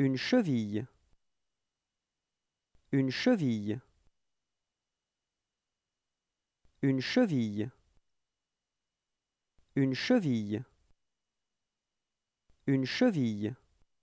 Une cheville. Une cheville. Une cheville. Une cheville. Une cheville.